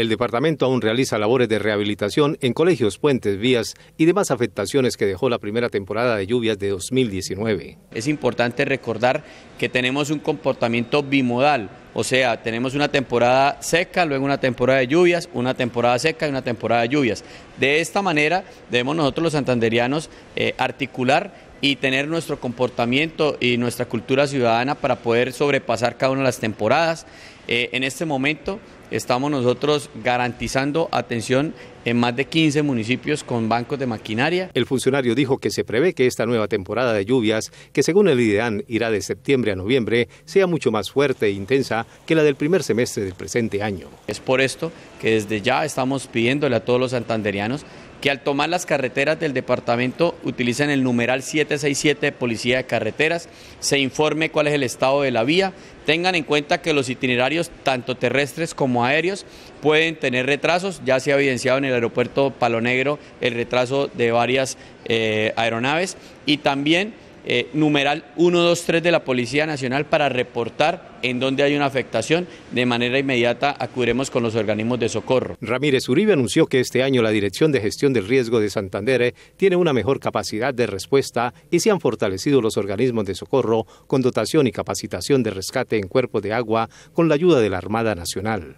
El departamento aún realiza labores de rehabilitación en colegios, puentes, vías y demás afectaciones que dejó la primera temporada de lluvias de 2019. Es importante recordar que tenemos un comportamiento bimodal, o sea, tenemos una temporada seca, luego una temporada de lluvias, una temporada seca y una temporada de lluvias. De esta manera debemos nosotros los santanderianos eh, articular y tener nuestro comportamiento y nuestra cultura ciudadana para poder sobrepasar cada una de las temporadas. Eh, en este momento estamos nosotros garantizando atención en más de 15 municipios con bancos de maquinaria. El funcionario dijo que se prevé que esta nueva temporada de lluvias, que según el IDEAN irá de septiembre a noviembre, sea mucho más fuerte e intensa que la del primer semestre del presente año. Es por esto que desde ya estamos pidiéndole a todos los santanderianos que al tomar las carreteras del departamento utilicen el numeral 767 de Policía de Carreteras, se informe cuál es el estado de la vía, tengan en cuenta que los itinerarios tanto terrestres como aéreos pueden tener retrasos, ya se ha evidenciado en el aeropuerto Palo Negro el retraso de varias eh, aeronaves y también eh, numeral 123 de la Policía Nacional para reportar en dónde hay una afectación. De manera inmediata acudiremos con los organismos de socorro. Ramírez Uribe anunció que este año la Dirección de Gestión del Riesgo de Santander eh, tiene una mejor capacidad de respuesta y se han fortalecido los organismos de socorro con dotación y capacitación de rescate en cuerpo de agua con la ayuda de la Armada Nacional.